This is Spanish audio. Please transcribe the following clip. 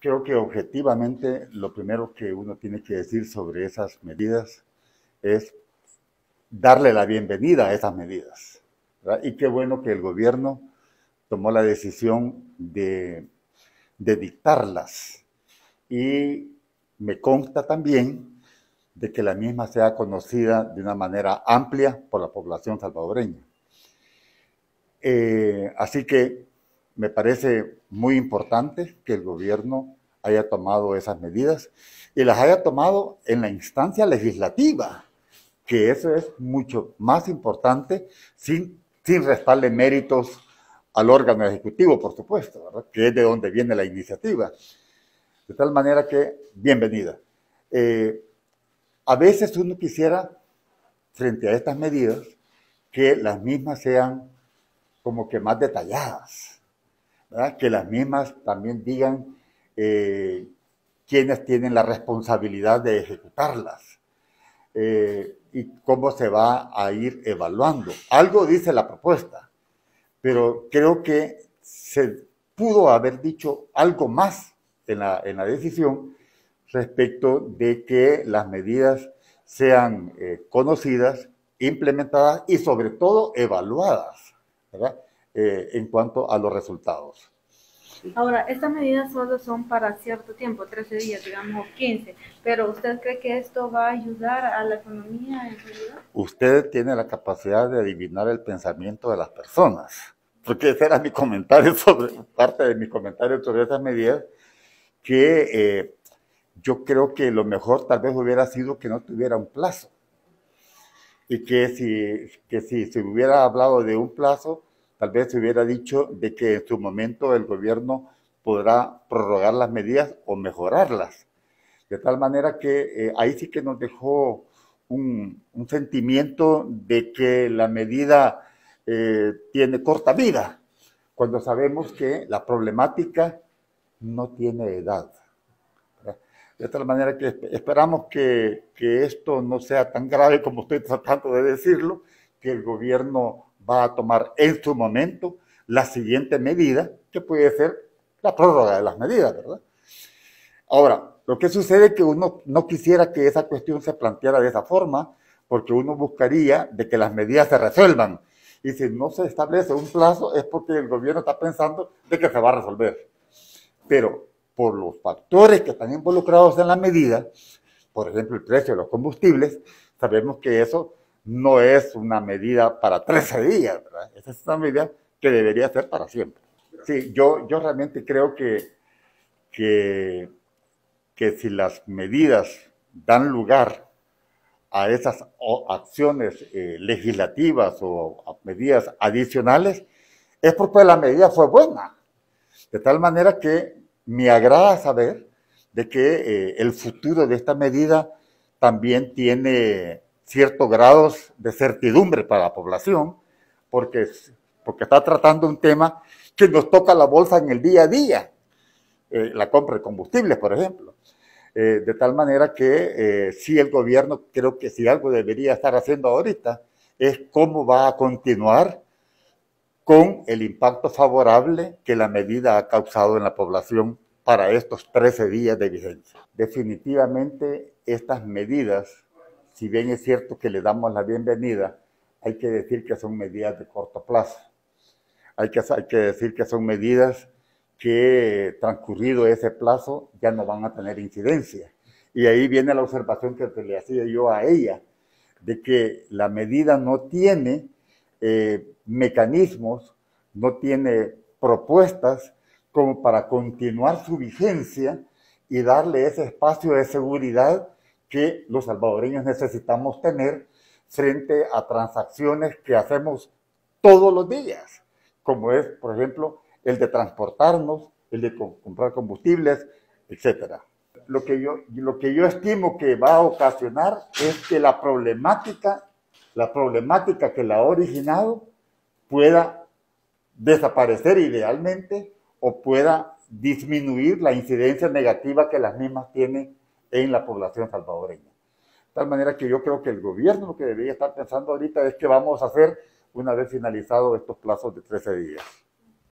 creo que objetivamente lo primero que uno tiene que decir sobre esas medidas es darle la bienvenida a esas medidas. Y qué bueno que el gobierno tomó la decisión de, dictarlas. Y me consta también de que la misma sea conocida de una manera amplia por la población salvadoreña. Eh, así que me parece muy importante que el gobierno haya tomado esas medidas y las haya tomado en la instancia legislativa, que eso es mucho más importante sin, restarle méritos al órgano ejecutivo, por supuesto, que es de donde viene la iniciativa. De tal manera que, bienvenida. Eh, a veces uno quisiera, frente a estas medidas, que las mismas sean como que más detalladas, que las mismas también digan eh, quiénes tienen la responsabilidad de ejecutarlas eh, y cómo se va a ir evaluando. Algo dice la propuesta, pero creo que se pudo haber dicho algo más en la, decisión respecto de que las medidas sean eh, conocidas, implementadas y sobre todo evaluadas. ¿verdad? Eh, en cuanto a los resultados. Ahora, estas medidas solo son para cierto tiempo, 13 días, digamos, 15, pero ¿usted cree que esto va a ayudar a la economía en Usted tiene la capacidad de adivinar el pensamiento de las personas, porque ese era mi comentario sobre, parte de mi comentario sobre esas medidas, que eh, yo creo que lo mejor tal vez hubiera sido que no tuviera un plazo, y que si, que si se hubiera hablado de un plazo, Tal vez se hubiera dicho de que en su momento el gobierno podrá prorrogar las medidas o mejorarlas. De tal manera que eh, ahí sí que nos dejó un, sentimiento de que la medida eh, tiene corta vida, cuando sabemos que la problemática no tiene edad. De tal manera que esperamos que, que esto no sea tan grave como estoy tratando de decirlo, que el gobierno va a tomar en su momento la siguiente medida, que puede ser la prórroga de las medidas, ¿verdad? Ahora, lo que sucede es que uno no quisiera que esa cuestión se planteara de esa forma, porque uno buscaría de que las medidas se resuelvan. Y si no se establece un plazo es porque el gobierno está pensando de que se va a resolver. Pero por los factores que están involucrados en la medida, por ejemplo el precio de los combustibles, sabemos que eso no es una medida para 13 días, ¿verdad? Esa es una medida que debería ser para siempre. Sí, yo, yo realmente creo que, que, que si las medidas dan lugar a esas acciones eh, legislativas o medidas adicionales, es porque la medida fue buena. De tal manera que me agrada saber de que eh, el futuro de esta medida también tiene ciertos grados de certidumbre para la población, porque, porque está tratando un tema que nos toca la bolsa en el día a día, eh, la compra de combustibles, por ejemplo. Eh, de tal manera que eh, si el gobierno, creo que si algo debería estar haciendo ahorita, es cómo va a continuar con el impacto favorable que la medida ha causado en la población para estos 13 días de vigencia. Definitivamente estas medidas si bien es cierto que le damos la bienvenida, hay que decir que son medidas de corto plazo. Hay que, hay que decir que son medidas que transcurrido ese plazo ya no van a tener incidencia. Y ahí viene la observación que le hacía yo a ella, de que la medida no tiene eh, mecanismos, no tiene propuestas como para continuar su vigencia y darle ese espacio de seguridad que los salvadoreños necesitamos tener frente a transacciones que hacemos todos los días, como es, por ejemplo, el de transportarnos, el de comprar combustibles, etcétera. Lo que, yo, lo que yo estimo que va a ocasionar es que la problemática, la problemática que la ha originado pueda desaparecer idealmente o pueda disminuir la incidencia negativa que las mismas tienen en la población salvadoreña. De tal manera que yo creo que el gobierno lo que debería estar pensando ahorita es qué vamos a hacer una vez finalizados estos plazos de 13 días.